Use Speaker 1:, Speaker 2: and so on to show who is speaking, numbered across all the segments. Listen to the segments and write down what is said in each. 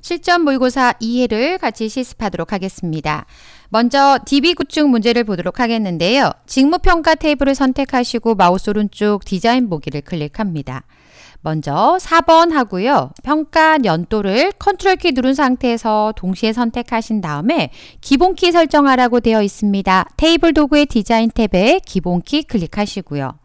Speaker 1: 실전 모의고사 이해를 같이 실습하도록 하겠습니다. 먼저 DB 구축 문제를 보도록 하겠는데요. 직무평가 테이블을 선택하시고 마우스 오른쪽 디자인 보기를 클릭합니다. 먼저 4번 하고요. 평가 연도를 컨트롤 키 누른 상태에서 동시에 선택하신 다음에 기본키 설정하라고 되어 있습니다. 테이블 도구의 디자인 탭에 기본키 클릭하시고요.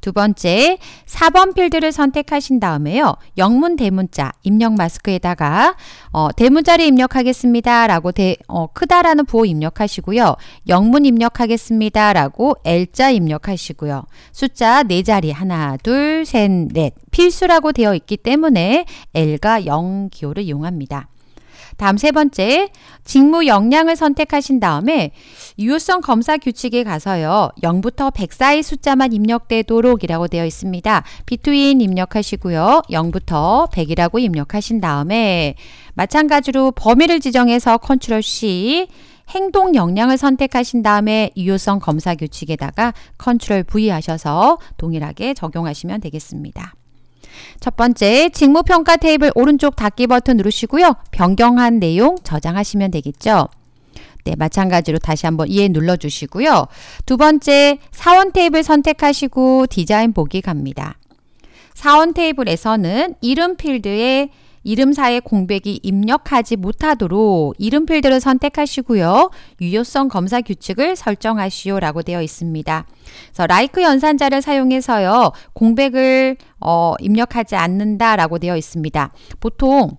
Speaker 1: 두 번째, 4번 필드를 선택하신 다음에요. 영문 대문자 입력 마스크에다가 어, 대문자를 입력하겠습니다. 라고 대, 어, 크다라는 부호 입력하시고요. 영문 입력하겠습니다. 라고 L자 입력하시고요. 숫자 4자리 하나, 둘, 셋, 넷 필수라고 되어 있기 때문에 L과 0 기호를 이용합니다. 다음 세 번째, 직무 역량을 선택하신 다음에 유효성 검사 규칙에 가서요. 0부터 100사이 숫자만 입력되도록 이라고 되어 있습니다. between 입력하시고요. 0부터 100이라고 입력하신 다음에 마찬가지로 범위를 지정해서 컨트롤 C 행동 역량을 선택하신 다음에 유효성 검사 규칙에다가 컨트롤 V 하셔서 동일하게 적용하시면 되겠습니다. 첫 번째 직무평가 테이블 오른쪽 닫기 버튼 누르시고요. 변경한 내용 저장하시면 되겠죠. 네, 마찬가지로 다시 한번 이해 눌러주시고요. 두 번째 사원 테이블 선택하시고 디자인 보기 갑니다. 사원 테이블에서는 이름 필드에 이름사의 공백이 입력하지 못하도록 이름 필드를 선택하시고요. 유효성 검사 규칙을 설정하시오 라고 되어 있습니다. 그래서 l i k 연산자를 사용해서요. 공백을 어, 입력하지 않는다 라고 되어 있습니다. 보통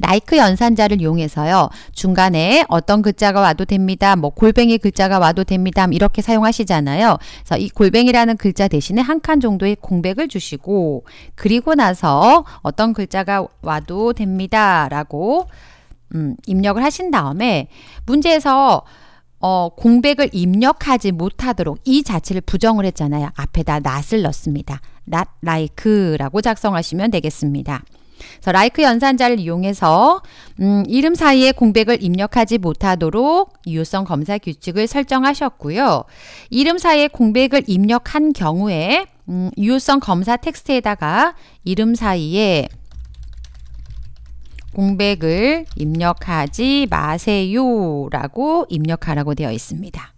Speaker 1: 라이크 연산자를 이용해서요. 중간에 어떤 글자가 와도 됩니다. 뭐 골뱅이 글자가 와도 됩니다. 이렇게 사용하시잖아요. 그래서 이 골뱅이라는 글자 대신에 한 칸 정도의 공백을 주시고 그리고 나서 어떤 글자가 와도 됩니다. 라고 음, 입력을 하신 다음에 문제에서 어, 공백을 입력하지 못하도록 이 자체를 부정을 했잖아요. 앞에다 not을 넣습니다. not like라고 작성하시면 되겠습니다. 그래서 라이크 연산자를 이용해서 음, 이름 사이에 공백을 입력하지 못하도록 유효성 검사 규칙을 설정하셨고요. 이름 사이에 공백을 입력한 경우에 음, 유효성 검사 텍스트에다가 이름 사이에 공백을 입력하지 마세요 라고 입력하라고 되어 있습니다.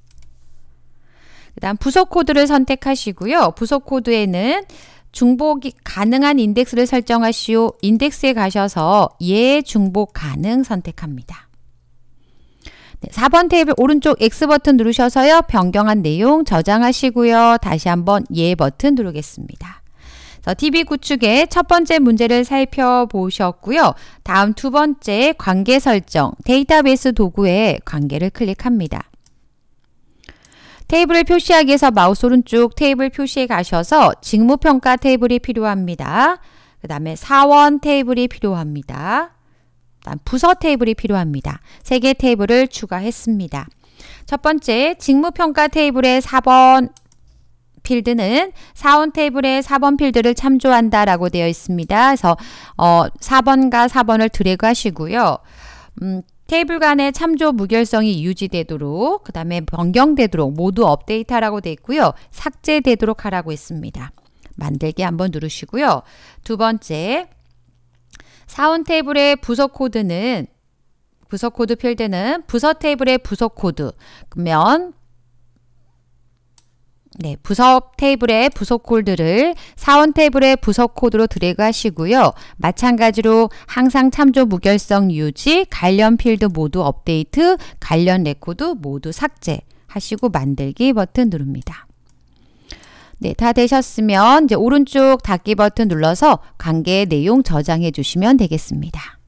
Speaker 1: 그 다음 부속 코드를 선택하시고요. 부속 코드에는 중복이 가능한 인덱스를 설정하시오. 인덱스에 가셔서 예 중복 가능 선택합니다. 네, 4번 테이블 오른쪽 X 버튼 누르셔서요. 변경한 내용 저장하시고요. 다시 한번 예 버튼 누르겠습니다. 자, TV 구축의 첫 번째 문제를 살펴보셨고요. 다음 두 번째 관계 설정 데이터베이스 도구에 관계를 클릭합니다. 테이블을 표시하기 위해서 마우스 오른쪽 테이블 표시에 가셔서 직무평가 테이블이 필요합니다. 그 다음에 사원 테이블이 필요합니다. 다음 부서 테이블이 필요합니다. 세 개 테이블을 추가했습니다. 첫 번째 직무평가 테이블의 4번 필드는 사원 테이블의 4번 필드를 참조한다 라고 되어 있습니다. 그래서 어, 4번과 4번을 드래그 하시고요. 음, 테이블 간의 참조 무결성이 유지되도록 그 다음에 변경되도록 모두 업데이트하라고 되어 있고요. 삭제되도록 하라고 했습니다 만들기 한번 누르시고요. 두 번째 사원 테이블의 부서 코드는 부서 코드 필드는 부서 테이블의 부서 코드 그러면 네, 부속 테이블에 부속 콜드를 사원 테이블에 부속 코드로 드래그하시고요. 마찬가지로 항상 참조 무결성 유지, 관련 필드 모두 업데이트, 관련 레코드 모두 삭제 하시고 만들기 버튼 누릅니다. 네, 다 되셨으면 이제 오른쪽 닫기 버튼 눌러서 관계 내용 저장해 주시면 되겠습니다.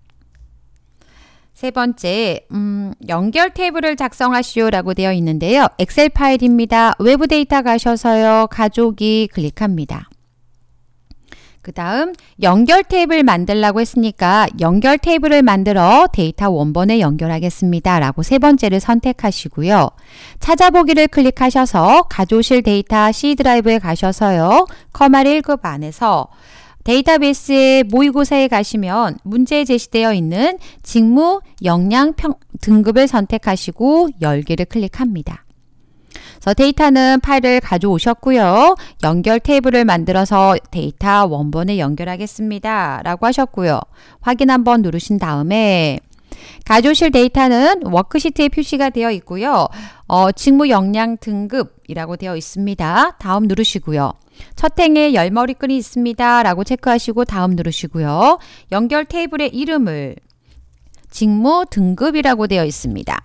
Speaker 1: 세 번째, 음, 연결 테이블을 작성하시오라고 되어 있는데요. 엑셀 파일입니다. 외부 데이터 가셔서요. 가족이 클릭합니다. 그 다음 연결 테이블 만들라고 했으니까 연결 테이블을 만들어 데이터 원본에 연결하겠습니다. 라고 세 번째를 선택하시고요. 찾아보기를 클릭하셔서 가져실 데이터 C 드라이브에 가셔서요. 커마 1급 안에서 데이터베이스의 모의고사에 가시면 문제에 제시되어 있는 직무 역량 평, 등급을 선택하시고 열기를 클릭합니다. 그래서 데이터는 파일을 가져오셨고요. 연결 테이블을 만들어서 데이터 원본에 연결하겠습니다. 라고 하셨고요. 확인 한번 누르신 다음에 가져오실 데이터는 워크시트에 표시가 되어 있고요. 어, 직무 역량 등급이라고 되어 있습니다. 다음 누르시고요. 첫 행에 열머리끈이 있습니다. 라고 체크하시고 다음 누르시고요. 연결 테이블의 이름을 직무 등급이라고 되어 있습니다.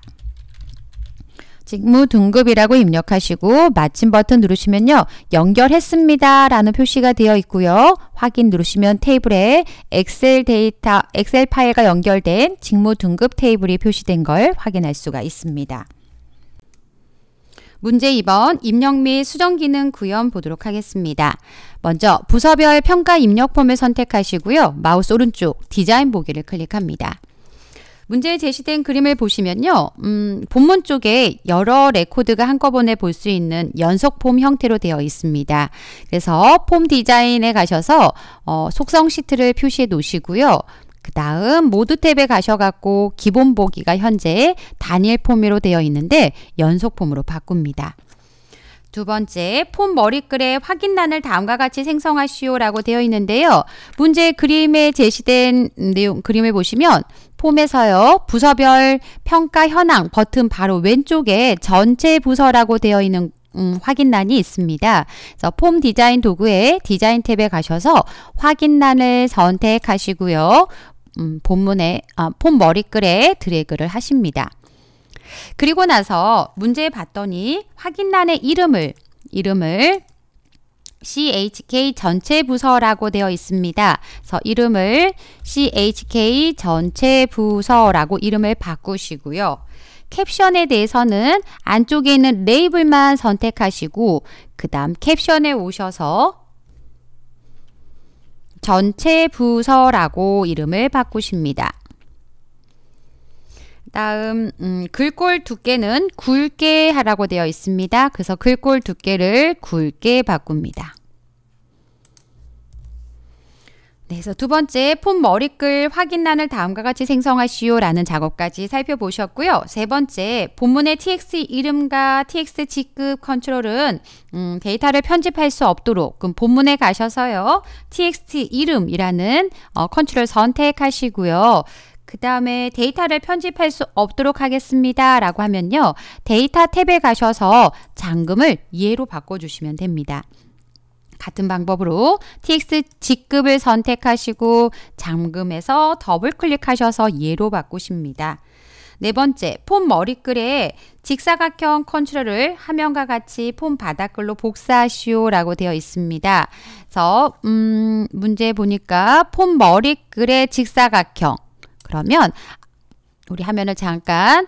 Speaker 1: 직무 등급이라고 입력하시고 마침 버튼 누르시면요. 연결했습니다. 라는 표시가 되어 있고요. 확인 누르시면 테이블에 엑셀 데이터, 엑셀 파일과 연결된 직무 등급 테이블이 표시된 걸 확인할 수가 있습니다. 문제 2번 입력 및 수정 기능 구현 보도록 하겠습니다. 먼저 부서별 평가 입력 폼을 선택하시고요. 마우스 오른쪽 디자인 보기를 클릭합니다. 문제에 제시된 그림을 보시면요. 음, 본문 쪽에 여러 레코드가 한꺼번에 볼 수 있는 연속 폼 형태로 되어 있습니다. 그래서 폼 디자인에 가셔서 어, 속성 시트를 표시해 놓으시고요. 그 다음 모두 탭에 가셔갖고 기본 보기가 현재 단일 폼으로 되어 있는데 연속 폼으로 바꿉니다. 두 번째, 폼 머리글에 확인란을 다음과 같이 생성하시오라고 되어 있는데요. 문제 그림에 제시된 내용 그림을 보시면 폼에서요. 부서별 평가 현황 버튼 바로 왼쪽에 전체 부서라고 되어 있는 음, 확인란이 있습니다. 그래서 폼 디자인 도구의 디자인 탭에 가셔서 확인란을 선택하시고요. 음, 본문에 아, 폼 머리글에 드래그를 하십니다. 그리고 나서 문제 봤더니 확인란의 이름을 이름을 CHK 전체 부서라고 되어 있습니다. 그래서 이름을 CHK 전체 부서라고 이름을 바꾸시고요. 캡션에 대해서는 안쪽에 있는 레이블만 선택하시고 그 다음 캡션에 오셔서 전체 부서라고 이름을 바꾸십니다. 다음 음, 글꼴 두께는 굵게 하라고 되어 있습니다. 그래서 글꼴 두께를 굵게 바꿉니다. 네, 그래서 두 번째 폰 머리글 확인란을 다음과 같이 생성하시오라는 작업까지 살펴보셨고요. 세 번째 본문의 t x 이름과 t x 직급 컨트롤은 음, 데이터를 편집할 수 없도록 그럼 본문에 가셔서요 t x 이름이라는 어, 컨트롤 선택하시고요. 그 다음에 데이터를 편집할 수 없도록 하겠습니다. 라고 하면요. 데이터 탭에 가셔서 잠금을 예로 바꿔주시면 됩니다. 같은 방법으로 TX 직급을 선택하시고 잠금에서 더블 클릭하셔서 예로 바꾸십니다. 네 번째, 폼 머리글에 직사각형 컨트롤을 화면과 같이 폼 바닥글로 복사하시오 라고 되어 있습니다. 그래서 음, 문제 보니까 폼 머리글의 직사각형 그러면 우리 화면을 잠깐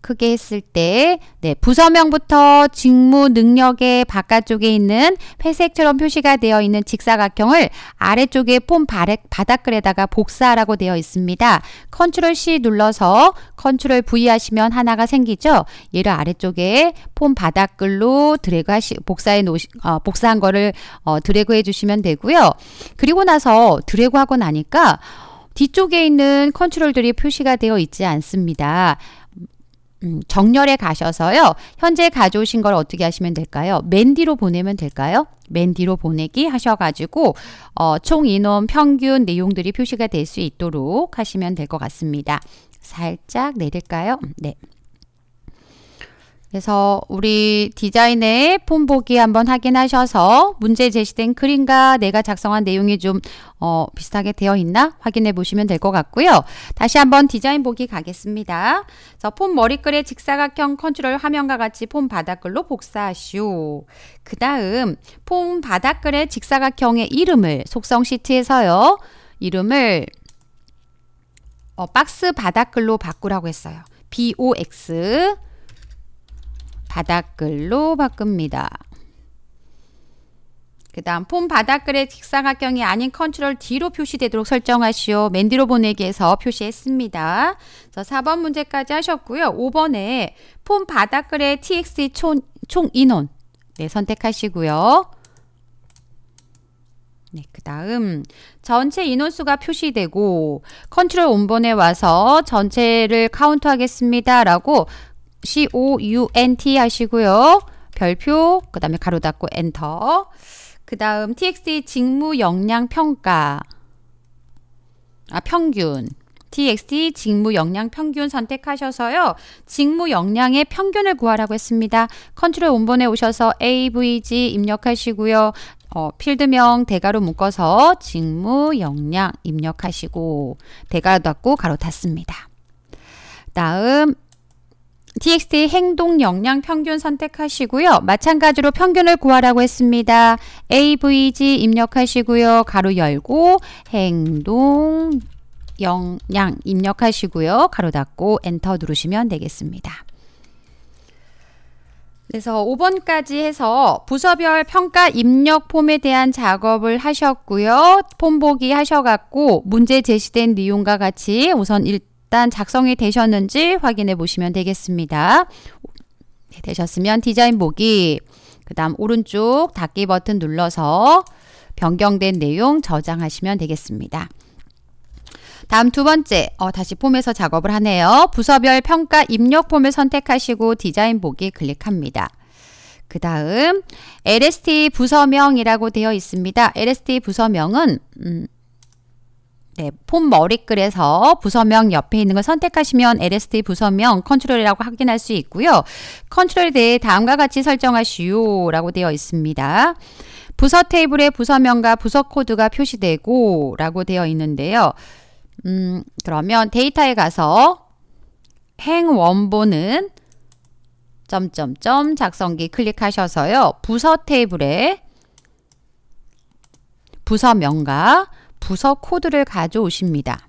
Speaker 1: 크게 했을 때 네, 부서명부터 직무 능력의 바깥쪽에 있는 회색처럼 표시가 되어 있는 직사각형을 아래쪽에 폼 바닥글에다가 복사라고 되어 있습니다. 컨트롤 C 눌러서 컨트롤 V 하시면 하나가 생기죠. 얘를 아래쪽에 폼 바닥글로 드래그 하시 복사해 놓으 어, 복사한 거를 어, 드래그 해 주시면 되고요. 그리고 나서 드래그 하고 나니까 뒤쪽에 있는 컨트롤들이 표시가 되어 있지 않습니다. 음, 정렬에 가셔서요. 현재 가져오신 걸 어떻게 하시면 될까요? 맨 뒤로 보내면 될까요? 맨 뒤로 보내기 하셔가지고 어, 총 인원 평균 내용들이 표시가 될 수 있도록 하시면 될 것 같습니다. 살짝 내릴까요? 음, 네. 그래서 우리 디자인의 폼 보기 한번 확인하셔서 문제 제시된 그림과 내가 작성한 내용이 좀 어, 비슷하게 되어 있나 확인해 보시면 될 것 같고요. 다시 한번 디자인 보기 가겠습니다. 그래서 폼 머리글의 직사각형 컨트롤 화면과 같이 폼 바닥글로 복사하시오. 그 다음 폼 바닥글의 직사각형의 이름을 속성 시트에서요. 이름을 어, 박스 바닥글로 바꾸라고 했어요. box 바닥글로 바꿉니다. 그 다음 폼 바닥글의 직사각형이 아닌 컨트롤 D로 표시되도록 설정하시오. 맨 뒤로 보내기에서 표시했습니다. 그래서 4번 문제까지 하셨고요. 5번에 폼 바닥글의 TX 총, 총 인원 네, 선택하시고요. 네, 그 다음 전체 인원수가 표시되고 컨트롤 온번에 와서 전체를 카운트 하겠습니다 라고 C-O-U-N-T 하시고요. 별표, 그 다음에 가로 닫고 엔터. 그 다음 TXT 직무 역량 평가. 아, 평균. TXT 직무 역량 평균 선택하셔서요. 직무 역량의 평균을 구하라고 했습니다. 컨트롤 원본에 오셔서 AVG 입력하시고요. 어, 필드명 대괄호 묶어서 직무 역량 입력하시고 대괄호 닫고 가로 닫습니다. 다음 txt 행동 역량 평균 선택하시고요. 마찬가지로 평균을 구하라고 했습니다. avg 입력하시고요. 가로 열고 행동 역량 입력하시고요. 가로 닫고 엔터 누르시면 되겠습니다. 그래서 5번까지 해서 부서별 평가 입력 폼에 대한 작업을 하셨고요. 폼 보기 하셔갖고 문제 제시된 내용과 같이 우선 1 일단 작성이 되셨는지 확인해 보시면 되겠습니다. 네, 되셨으면 디자인 보기 그 다음 오른쪽 닫기 버튼 눌러서 변경된 내용 저장하시면 되겠습니다. 다음 두 번째, 어, 다시 폼에서 작업을 하네요. 부서별 평가 입력 폼을 선택하시고 디자인 보기 클릭합니다. 그 다음 LST 부서명이라고 되어 있습니다. LST 부서명은 음, 네, 폼 머리글에서 부서명 옆에 있는 걸 선택하시면 LSD 부서명 컨트롤이라고 확인할 수 있고요. 컨트롤에 대해 다음과 같이 설정하시오 라고 되어 있습니다. 부서 테이블에 부서명과 부서 코드가 표시되고 라고 되어 있는데요. 음, 그러면 데이터에 가서 행 원본은 점점점 작성기 클릭하셔서요. 부서 테이블에 부서명과 부서 코드를 가져오십니다.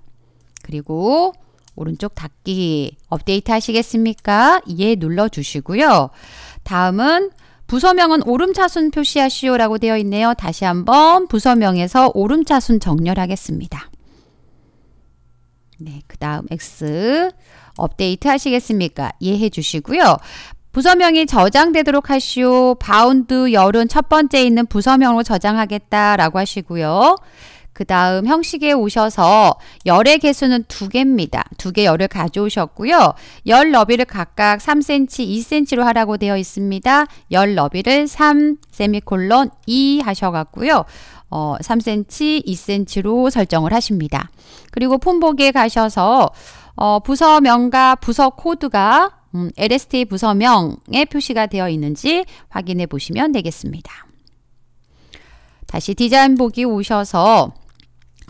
Speaker 1: 그리고 오른쪽 닫기 업데이트 하시겠습니까? 예 눌러주시고요. 다음은 부서명은 오름차순 표시하시오 라고 되어 있네요. 다시 한번 부서명에서 오름차순 정렬하겠습니다. 네, 그 다음 X 업데이트 하시겠습니까? 예 해주시고요. 부서명이 저장되도록 하시오. 바운드 열은 첫 번째 있는 부서명으로 저장하겠다라고 하시고요. 그 다음 형식에 오셔서 열의 개수는 두 개입니다. 두 개 열을 가져오셨고요. 열 너비를 각각 3cm, 2cm로 하라고 되어 있습니다. 열 너비를 3, 세미콜론 2 하셔갖고요. 어, 3cm, 2cm로 설정을 하십니다. 그리고 폰보기에 가셔서 어, 부서명과 부서 코드가 음, LST 부서명에 표시가 되어 있는지 확인해 보시면 되겠습니다. 다시 디자인 보기 오셔서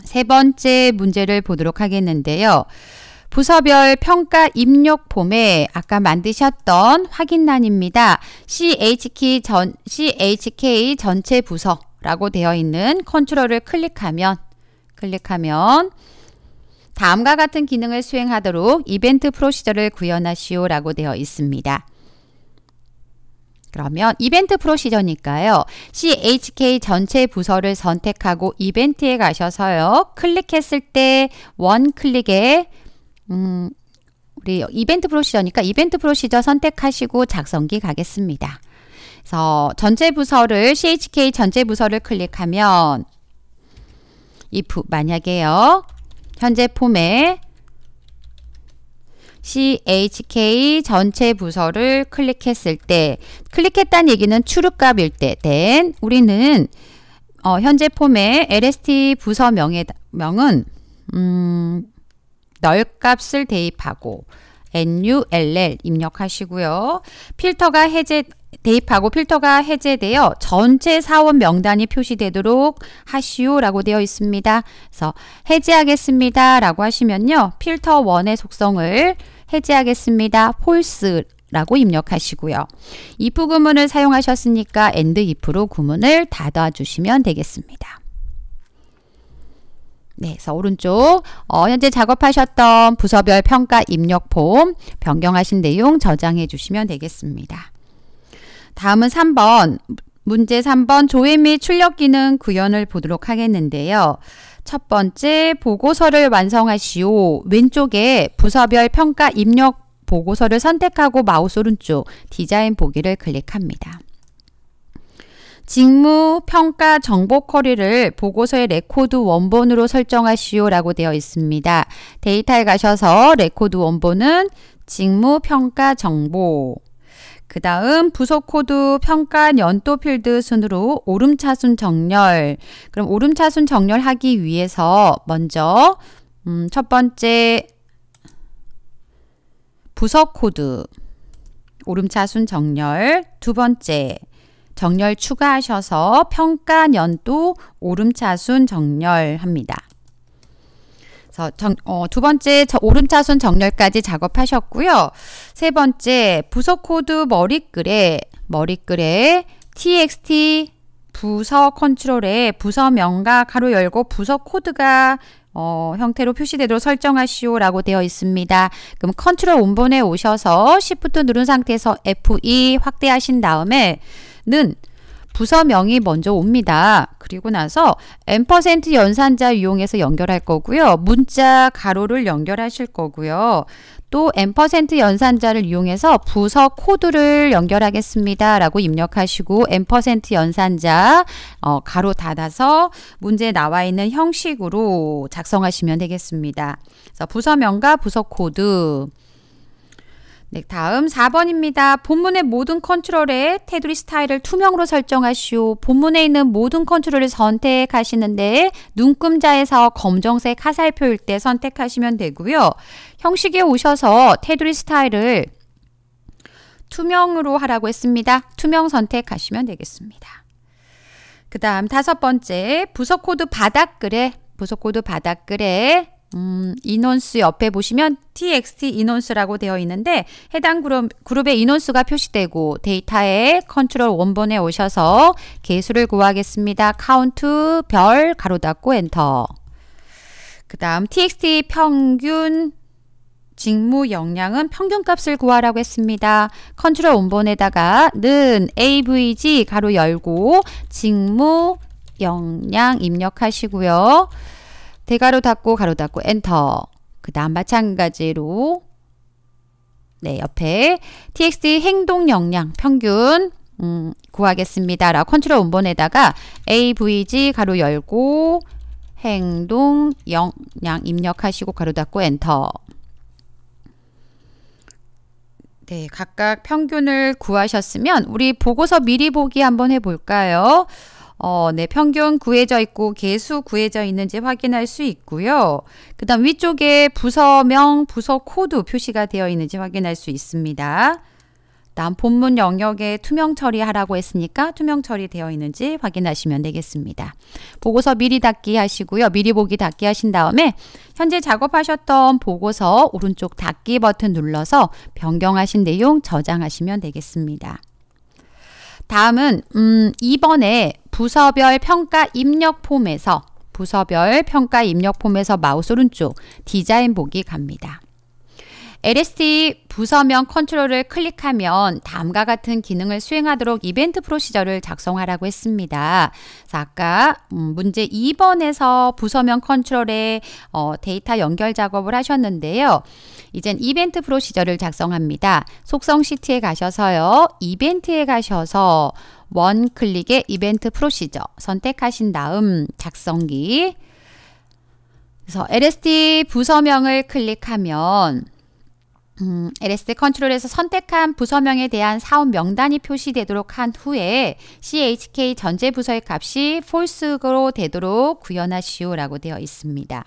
Speaker 1: 세 번째 문제를 보도록 하겠는데요. 부서별 평가 입력 폼에 아까 만드셨던 확인란입니다. CHK 전, CHK 전체 부서라고 되어 있는 컨트롤을 클릭하면, 클릭하면, 다음과 같은 기능을 수행하도록 이벤트 프로시저를 구현하시오라고 되어 있습니다. 그러면 이벤트 프로시저니까요. CHK 전체 부서를 선택하고 이벤트에 가셔서요. 클릭했을 때 원클릭에 음, 우리 이벤트 프로시저니까 이벤트 프로시저 선택하시고 작성기 가겠습니다. 그래서 전체 부서를 CHK 전체 부서를 클릭하면 if 만약에요. 현재 폼에 CHK 전체 부서를 클릭했을 때 클릭했다는 얘기는 출입값일때 then 우리는 어, 현재 폼의 LST 부서명의 명은 음, 널값을 대입하고 NULL 입력하시고요. 필터가 해제 대입하고 필터가 해제되어 전체 사원 명단이 표시되도록 하시오라고 되어 있습니다. 그래서 해제하겠습니다라고 하시면요. 필터 1의 속성을 해제하겠습니다. false 라고 입력하시고요. if 구문을 사용하셨으니까 and if로 구문을 닫아주시면 되겠습니다. 네, 그래서 오른쪽 어, 현재 작업하셨던 부서별 평가 입력 폼 변경하신 내용 저장해 주시면 되겠습니다. 다음은 3번 문제 3번 조회 및 출력 기능 구현을 보도록 하겠는데요. 첫 번째 보고서를 완성하시오. 왼쪽에 부서별 평가 입력 보고서를 선택하고 마우스 오른쪽 디자인 보기를 클릭합니다. 직무 평가 정보 쿼리를 보고서의 레코드 원본으로 설정하시오 라고 되어 있습니다. 데이터에 가셔서 레코드 원본은 직무 평가 정보 그 다음 부속 코드 평가 연도 필드 순으로 오름차순 정렬. 그럼 오름차순 정렬하기 위해서 먼저 음, 첫 번째 부속 코드 오름차순 정렬 두 번째 정렬 추가하셔서 평가 연도 오름차순 정렬합니다. 그래서 정, 어, 두 번째 오름차순 정렬까지 작업하셨고요. 세 번째 부석 코드 머리글에 머리글에 txt 부서 컨트롤에 부서명과 가로 열고 부서 코드가 어, 형태로 표시되도록 설정하시오 라고 되어 있습니다. 그럼 컨트롤 온본에 오셔서 시프트 누른 상태에서 F2 e 확대하신 다음에 는 부서명이 먼저 옵니다. 그리고 나서 n% 연산자 이용해서 연결할 거고요. 문자 가로를 연결하실 거고요. 또 n% 연산자를 이용해서 부서 코드를 연결하겠습니다. 라고 입력하시고 n% 연산자 어, 가로 닫아서 문제에 나와 있는 형식으로 작성하시면 되겠습니다. 그래서 부서명과 부서 코드 네, 다음 4번입니다. 본문의 모든 컨트롤의 테두리 스타일을 투명으로 설정하시오. 본문에 있는 모든 컨트롤을 선택하시는데 눈금자에서 검정색 하살표일 때 선택하시면 되고요. 형식에 오셔서 테두리 스타일을 투명으로 하라고 했습니다. 투명 선택하시면 되겠습니다. 그 다음 다섯 번째 부석 코드 바닥글에 부석 코드 바닥글에 음, 인원수 옆에 보시면 txt 인원수라고 되어 있는데 해당 그룹, 의 인원수가 표시되고 데이터에 컨트롤 원본에 오셔서 개수를 구하겠습니다. 카운트 별 가로 닫고 엔터 그 다음 txt 평균 직무 역량은 평균값을 구하라고 했습니다. 컨트롤 원본에다가 는 avg 가로 열고 직무 역량 입력하시고요. 대괄호 닫고 가로 닫고 엔터 그 다음 마찬가지로 네 옆에 txt 행동 역량 평균 음, 구하겠습니다. 라 컨트롤 원본에다가 avg 가로 열고 행동 역량 입력하시고 가로 닫고 엔터 네, 각각 평균을 구하셨으면 우리 보고서 미리 보기 한번 해볼까요? 어, 네, 평균 구해져 있고 개수 구해져 있는지 확인할 수 있고요. 그 다음 위쪽에 부서명, 부서 코드 표시가 되어 있는지 확인할 수 있습니다. 다음 본문 영역에 투명 처리하라고 했으니까 투명 처리되어 있는지 확인하시면 되겠습니다. 보고서 미리 닫기 하시고요. 미리 보기 닫기 하신 다음에 현재 작업하셨던 보고서 오른쪽 닫기 버튼 눌러서 변경하신 내용 저장하시면 되겠습니다. 다음은 음, 2번에 부서별 평가 입력 폼에서 부서별 평가 입력 폼에서 마우스 오른쪽 디자인 보기 갑니다. LST 부서명 컨트롤을 클릭하면 다음과 같은 기능을 수행하도록 이벤트 프로시저를 작성하라고 했습니다. 아까 음, 문제 2번에서 부서명 컨트롤에 어, 데이터 연결 작업을 하셨는데요. 이젠 이벤트 프로시저를 작성합니다. 속성 시트에 가셔서요. 이벤트에 가셔서 원 클릭에 이벤트 프로시저 선택하신 다음 작성기 그래서 LSD 부서명을 클릭하면 음, LSD 컨트롤에서 선택한 부서명에 대한 사업 명단이 표시되도록 한 후에 CHK 전제 부서의 값이 false로 되도록 구현하시오라고 되어 있습니다.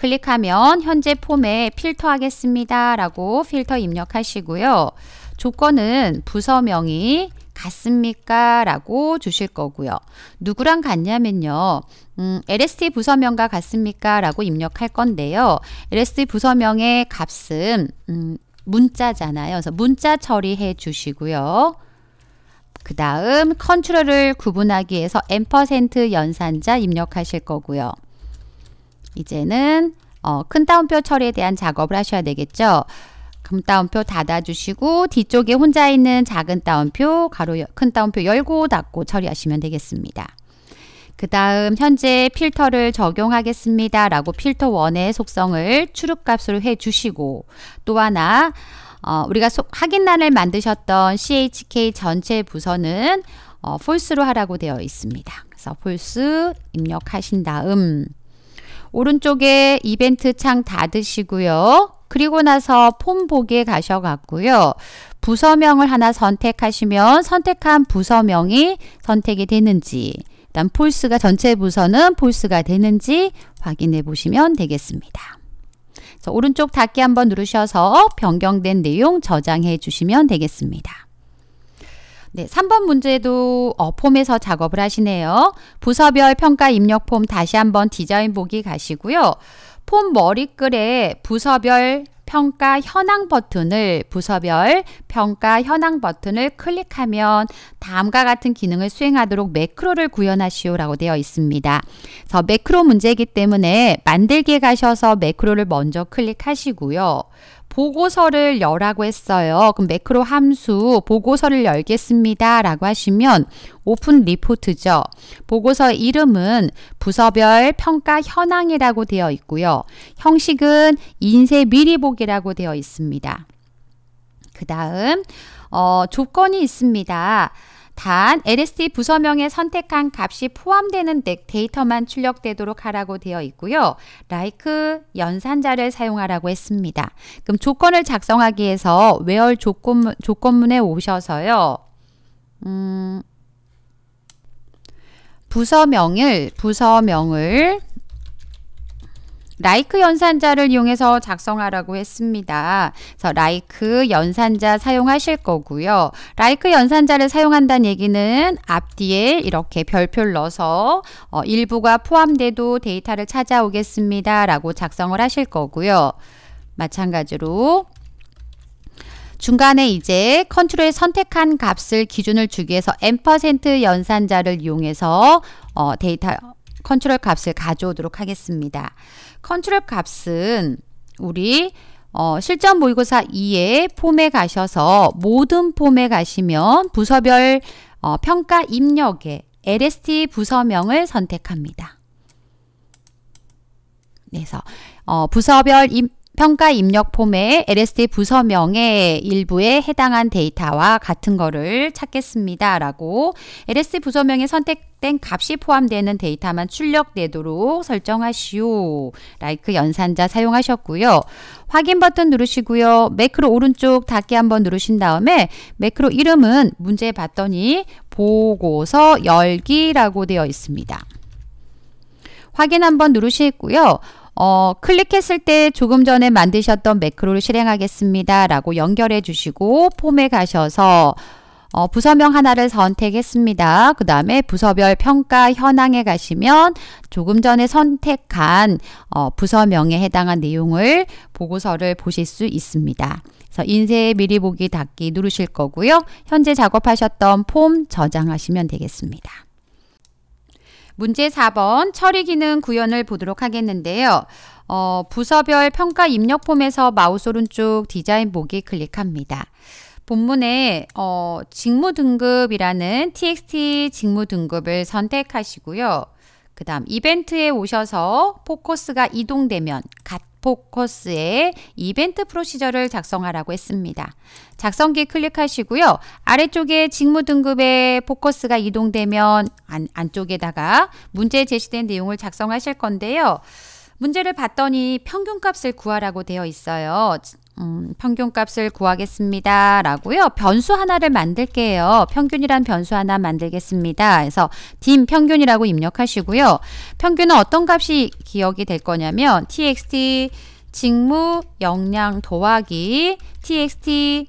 Speaker 1: 클릭하면 현재 폼에 필터하겠습니다. 라고 필터 입력하시고요. 조건은 부서명이 같습니까? 라고 주실 거고요. 누구랑 같냐면요. 음, LST 부서명과 같습니까? 라고 입력할 건데요. LST 부서명의 값은 음, 문자잖아요. 그래서 문자 처리해 주시고요. 그 다음 컨트롤을 구분하기 위해서 n 연산자 입력하실 거고요. 이제는 어, 큰 따옴표 처리에 대한 작업을 하셔야 되겠죠. 금 따옴표 닫아주시고 뒤쪽에 혼자 있는 작은 따옴표, 가로 큰 따옴표 열고 닫고 처리하시면 되겠습니다. 그 다음 현재 필터를 적용하겠습니다. 라고 필터 1의 속성을 출력값으로 해주시고 또 하나 어, 우리가 소, 확인란을 만드셨던 CHK 전체 부서는 어, false로 하라고 되어 있습니다. 그래서 false 입력하신 다음 오른쪽에 이벤트 창 닫으시고요. 그리고 나서 폼 보기에 가셔갖고요. 부서명을 하나 선택하시면 선택한 부서명이 선택이 되는지 일단 폴스가 전체 부서는 폴스가 되는지 확인해 보시면 되겠습니다. 오른쪽 닫기 한번 누르셔서 변경된 내용 저장해 주시면 되겠습니다. 네, 3번 문제도 어, 폼에서 작업을 하시네요. 부서별 평가 입력 폼 다시 한번 디자인 보기 가시고요. 폼 머리글에 부서별 평가 현황 버튼을 부서별 평가 현황 버튼을 클릭하면 다음과 같은 기능을 수행하도록 매크로를 구현하시오라고 되어 있습니다. 그래서 매크로 문제이기 때문에 만들기에 가셔서 매크로를 먼저 클릭하시고요. 보고서를 열라고 했어요. 그럼 매크로 함수 보고서를 열겠습니다. 라고 하시면 오픈 리포트죠. 보고서 이름은 부서별 평가 현황이라고 되어 있고요. 형식은 인쇄 미리 보기라고 되어 있습니다. 그 다음 어, 조건이 있습니다. 단 LST 부서명에 선택한 값이 포함되는 데이터만 출력되도록 하라고 되어 있고요. like 연산자를 사용하라고 했습니다. 그럼 조건을 작성하기 위해서 where 조건, 조건문에 오셔서요. 음, 부서명을 부서명을 라이크 연산자를 이용해서 작성하라고 했습니다. 그래서 라이크 연산자 사용하실 거고요. 라이크 연산자를 사용한다는 얘기는 앞뒤에 이렇게 별표를 넣어서 어, 일부가 포함돼도 데이터를 찾아오겠습니다. 라고 작성을 하실 거고요. 마찬가지로 중간에 이제 컨트롤 선택한 값을 기준을 주기 위해서 n% 연산자를 이용해서 어, 데이터 컨트롤 값을 가져오도록 하겠습니다. 컨트롤 값은 우리 어, 실전 모의고사 2의 폼에 가셔서 모든 폼에 가시면 부서별 어, 평가 입력에 LST 부서명을 선택합니다. 그래서 어, 부서별 입, 평가 입력 폼의 LSD 부서명의 일부에 해당한 데이터와 같은 거를 찾겠습니다. 라고 LSD 부서명에 선택된 값이 포함되는 데이터만 출력되도록 설정하시오. 라이크 연산자 사용하셨고요. 확인 버튼 누르시고요. 매크로 오른쪽 닫기 한번 누르신 다음에 매크로 이름은 문제 봤더니 보고서 열기라고 되어 있습니다. 확인 한번 누르시고요. 어, 클릭했을 때 조금 전에 만드셨던 매크로를 실행하겠습니다. 라고 연결해 주시고 폼에 가셔서 어, 부서명 하나를 선택했습니다. 그 다음에 부서별 평가 현황에 가시면 조금 전에 선택한 어, 부서명에 해당한 내용을 보고서를 보실 수 있습니다. 그래서 인쇄 미리 보기 닫기 누르실 거고요. 현재 작업하셨던 폼 저장하시면 되겠습니다. 문제 4번 처리 기능 구현을 보도록 하겠는데요. 어, 부서별 평가 입력 폼에서 마우스 오른쪽 디자인 보기 클릭합니다. 본문에 어, 직무 등급이라는 txt 직무 등급을 선택하시고요. 그 다음 이벤트에 오셔서 포커스가 이동되면 같은 포커스의 이벤트 프로시저를 작성하라고 했습니다. 작성기 클릭하시고요. 아래쪽에 직무 등급의 포커스가 이동되면 안, 안쪽에다가 문제 에 제시된 내용을 작성하실 건데요. 문제를 봤더니 평균값을 구하라고 되어 있어요. 음, 평균값을 구하겠습니다. 라고요. 변수 하나를 만들게요. 평균이란 변수 하나 만들겠습니다. 그래서 d 평균이라고 입력하시고요. 평균은 어떤 값이 기억이 될 거냐면 txt 직무 역량 도하기 txt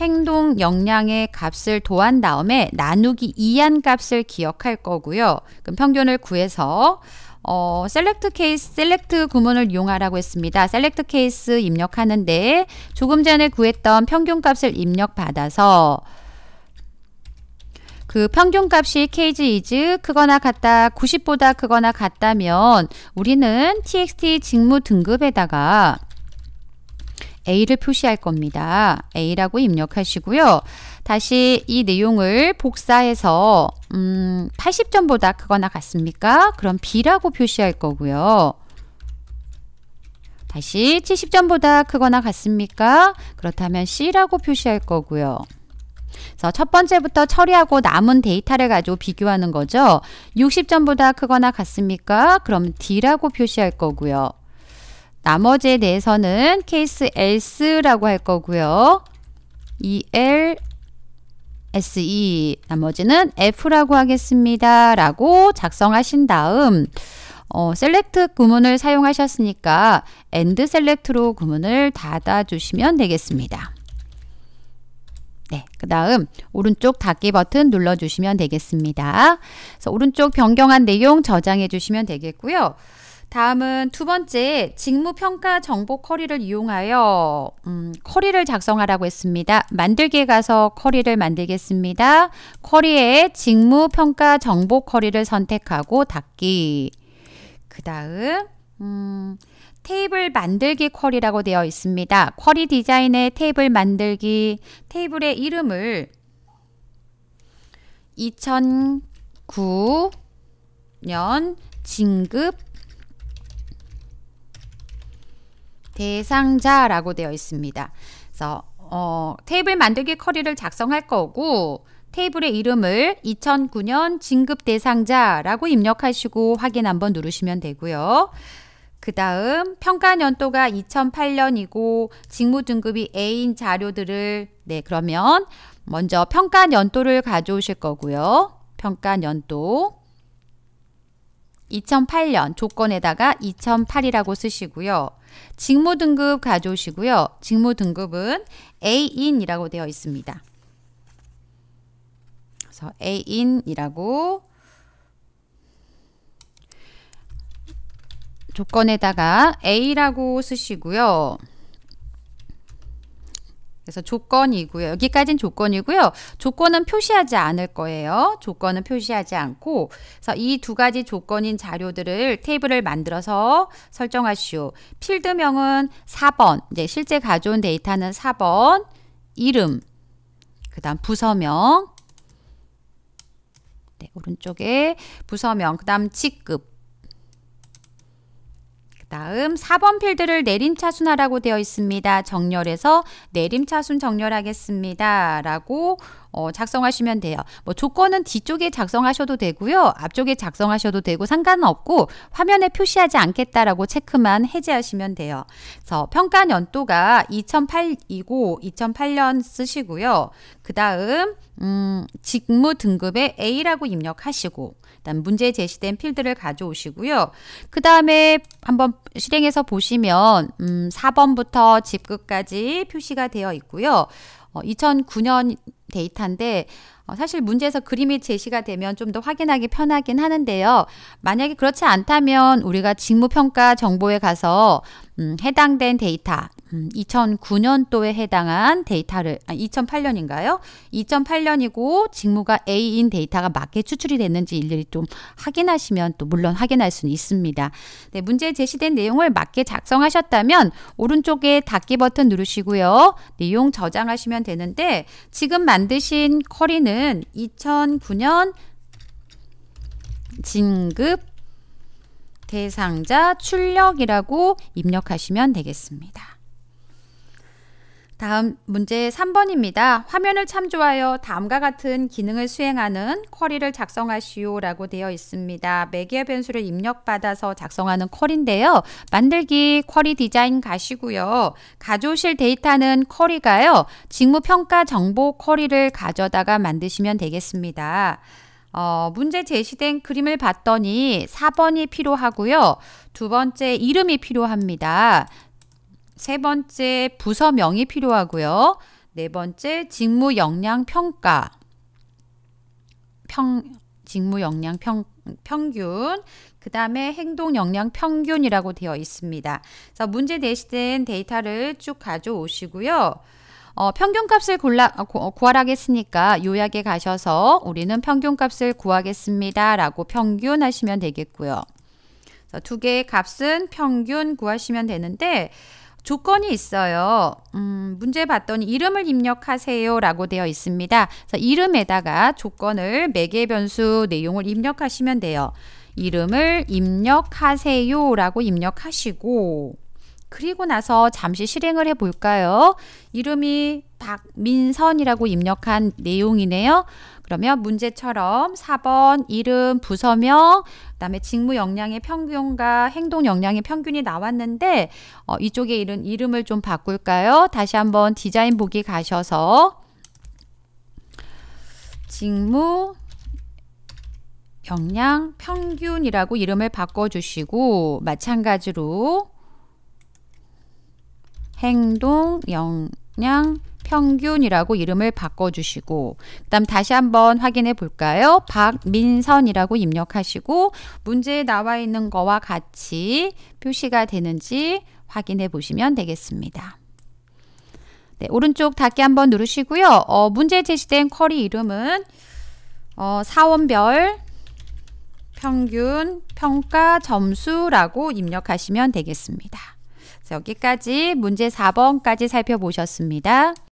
Speaker 1: 행동 역량의 값을 도한 다음에 나누기 2한 값을 기억할 거고요. 그럼 평균을 구해서 어, 셀렉트 케이스, 셀렉트 구문을 이용하라고 했습니다. 셀렉트 케이스 입력하는데 조금 전에 구했던 평균값을 입력받아서 그 평균값이 kg is 크거나 같다 90보다 크거나 같다면 우리는 txt 직무 등급에다가 A를 표시할 겁니다. A라고 입력하시고요. 다시 이 내용을 복사해서 음, 80점보다 크거나 같습니까? 그럼 B라고 표시할 거고요. 다시 70점보다 크거나 같습니까? 그렇다면 C라고 표시할 거고요. 그래서 첫 번째부터 처리하고 남은 데이터를 가지고 비교하는 거죠. 60점보다 크거나 같습니까? 그럼 D라고 표시할 거고요. 나머지에 대해서는 케이스 else라고 할 거고요. el se 나머지는 f라고 하겠습니다. 라고 작성하신 다음 어, 셀렉트 구문을 사용하셨으니까 and 셀렉트로 구문을 닫아주시면 되겠습니다. 네, 그 다음 오른쪽 닫기 버튼 눌러주시면 되겠습니다. 그래서 오른쪽 변경한 내용 저장해 주시면 되겠고요. 다음은 두 번째 직무 평가 정보 커리를 이용하여 음, 커리를 작성하라고 했습니다. 만들기에 가서 커리를 만들겠습니다. 커리에 직무 평가 정보 커리를 선택하고 닫기. 그 다음 음, 테이블 만들기 쿼리라고 되어 있습니다. 쿼리 디자인의 테이블 만들기 테이블의 이름을 2009년 진급 대상자라고 되어 있습니다. 그래서 어, 테이블 만들기 커리를 작성할 거고 테이블의 이름을 2009년 진급 대상자라고 입력하시고 확인 한번 누르시면 되고요. 그 다음 평가 연도가 2008년이고 직무 등급이 A인 자료들을 네 그러면 먼저 평가 연도를 가져오실 거고요. 평가 연도 2008년 조건에다가 2008이라고 쓰시고요. 직무 등급 가져오시고요. 직무 등급은 A인이라고 되어 있습니다. 그래서 A인이라고 조건에다가 A라고 쓰시고요. 그래서 조건이고요. 여기까지는 조건이고요. 조건은 표시하지 않을 거예요. 조건은 표시하지 않고 그래서 이 두 가지 조건인 자료들을 테이블을 만들어서 설정하시오. 필드명은 4번. 이제 실제 가져온 데이터는 4번. 이름. 그다음 부서명. 네, 오른쪽에 부서명. 그다음 직급. 다음 4번 필드를 내림차순하라고 되어 있습니다. 정렬해서 내림차순 정렬하겠습니다. 라고 어, 작성하시면 돼요. 뭐 조건은 뒤쪽에 작성하셔도 되고요. 앞쪽에 작성하셔도 되고 상관없고 화면에 표시하지 않겠다라고 체크만 해제하시면 돼요. 그래서 평가 연도가 2008이고 2008년 쓰시고요. 그 다음 음, 직무 등급에 A라고 입력하시고 일단 문제에 제시된 필드를 가져오시고요. 그 다음에 한번 실행해서 보시면 음, 4번부터 집끝까지 표시가 되어 있고요. 어, 2009년 데이터인데 어, 사실 문제에서 그림이 제시가 되면 좀 더 확인하기 편하긴 하는데요. 만약에 그렇지 않다면 우리가 직무평가 정보에 가서 음, 해당된 데이터 음, 2009년도에 해당한 데이터를 아, 2008년인가요? 2008년이고 직무가 A인 데이터가 맞게 추출이 됐는지 일일이 좀 확인하시면 또 물론 확인할 수는 있습니다. 네, 문제 제시된 내용을 맞게 작성하셨다면 오른쪽에 닫기 버튼 누르시고요. 내용 저장하시면 되는데 지금 만드신 커리는 2009년 진급 대상자 출력이라고 입력하시면 되겠습니다. 다음 문제 3번입니다. 화면을 참조하여 다음과 같은 기능을 수행하는 쿼리를 작성하시오 라고 되어 있습니다. 매개 변수를 입력받아서 작성하는 쿼리인데요. 만들기 쿼리 디자인 가시고요. 가져오실 데이터는 쿼리가요. 직무평가 정보 쿼리를 가져다가 만드시면 되겠습니다. 어, 문제 제시된 그림을 봤더니 4번이 필요하고요. 두 번째 이름이 필요합니다. 세 번째 부서명이 필요하고요. 네 번째 직무 역량 평가. 평 직무 역량 평, 평균 그 다음에 행동 역량 평균이라고 되어 있습니다. 그래서 문제 내시된 데이터를 쭉 가져오시고요. 어, 평균값을 골라, 어, 구, 어, 구하라겠으니까 요약에 가셔서 우리는 평균값을 구하겠습니다. 라고 평균 하시면 되겠고요. 두 개의 값은 평균 구하시면 되는데 조건이 있어요. 음, 문제 봤더니 이름을 입력하세요 라고 되어 있습니다. 이름에다가 조건을 매개 변수 내용을 입력하시면 돼요. 이름을 입력하세요 라고 입력하시고 그리고 나서 잠시 실행을 해 볼까요? 이름이 박민선이라고 입력한 내용이네요. 그러면 문제처럼 4번 이름, 부서명, 그다음에 직무 역량의 평균과 행동 역량의 평균이 나왔는데 어, 이쪽에 이른 이름을 좀 바꿀까요? 다시 한번 디자인 보기 가셔서 직무 역량 평균이라고 이름을 바꿔주시고 마찬가지로 행동 역량 평균이라고 이름을 바꿔주시고 그다음 다시 한번 확인해 볼까요? 박민선이라고 입력하시고 문제에 나와 있는 거와 같이 표시가 되는지 확인해 보시면 되겠습니다. 네, 오른쪽 닫기 한번 누르시고요. 어, 문제 제시된 쿼리 이름은 어, 사원별 평균 평가 점수라고 입력하시면 되겠습니다. 여기까지 문제 4번까지 살펴보셨습니다.